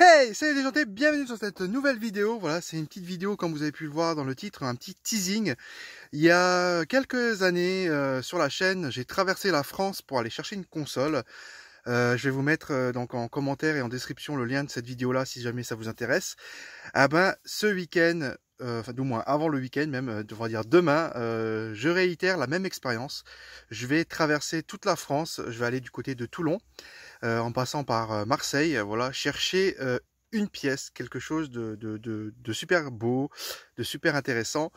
Hey, salut les gens, bienvenue sur cette nouvelle vidéo. Voilà, c'est une petite vidéo, comme vous avez pu le voir dans le titre, un petit teasing. Il y a quelques années, euh, sur la chaîne, j'ai traversé la France pour aller chercher une console. Euh, je vais vous mettre euh, donc en commentaire et en description le lien de cette vidéo là si jamais ça vous intéresse. Ah ben ce week-end euh, enfin du moins avant le week-end même, devons euh, dire demain, euh, je réitère la même expérience. Je vais traverser toute la France, je vais aller du côté de Toulon, en passant par Marseille, voilà, chercher une pièce, quelque chose de, super beau, de super intéressant,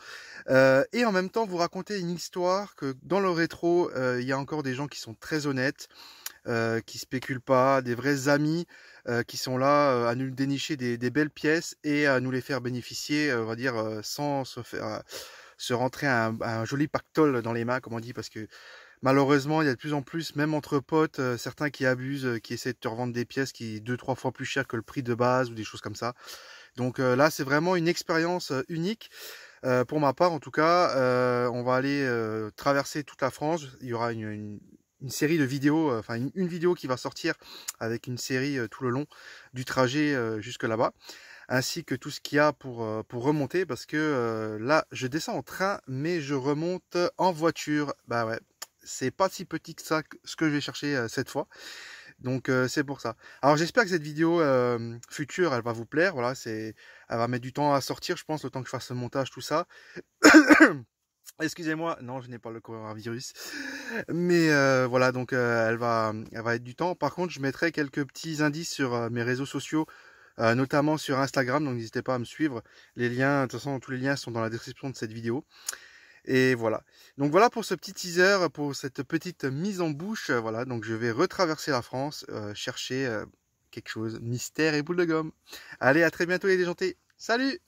et en même temps vous raconter une histoire que dans le rétro, il y a encore des gens qui sont très honnêtes, euh, qui spéculent pas, des vrais amis euh, qui sont là euh, à nous dénicher des, belles pièces et à nous les faire bénéficier, euh, on va dire, sans se faire se rentrer un, joli pactole dans les mains, comme on dit, parce que malheureusement, il y a de plus en plus, même entre potes, certains qui abusent, qui essaient de te revendre des pièces qui deux, trois fois plus chères que le prix de base ou des choses comme ça. Donc là, c'est vraiment une expérience unique. pour ma part, en tout cas, on va aller traverser toute la France. Il y aura une, une série de vidéos, euh, enfin une, vidéo qui va sortir avec une série euh, tout le long du trajet euh, jusque là-bas, ainsi que tout ce qu'il y a pour, pour remonter, parce que là je descends en train, mais je remonte en voiture. Bah ouais, c'est pas si petit que ça ce que je vais chercher cette fois. Donc c'est pour ça. Alors j'espère que cette vidéo future, elle va vous plaire. Voilà, c'est, elle va mettre du temps à sortir, je pense, le temps que je fasse ce montage, tout ça. Excusez-moi, non, je n'ai pas le coronavirus. Mais euh, voilà, donc euh, elle, va, elle va être du temps. Par contre, je mettrai quelques petits indices sur euh, mes réseaux sociaux, notamment sur Instagram. Donc n'hésitez pas à me suivre. Les liens, de toute façon, tous les liens sont dans la description de cette vidéo. Et voilà. Donc voilà pour ce petit teaser, pour cette petite mise en bouche. Voilà, donc je vais retraverser la France, chercher quelque chose, mystère et boule de gomme. Allez, à très bientôt les déjantés. Salut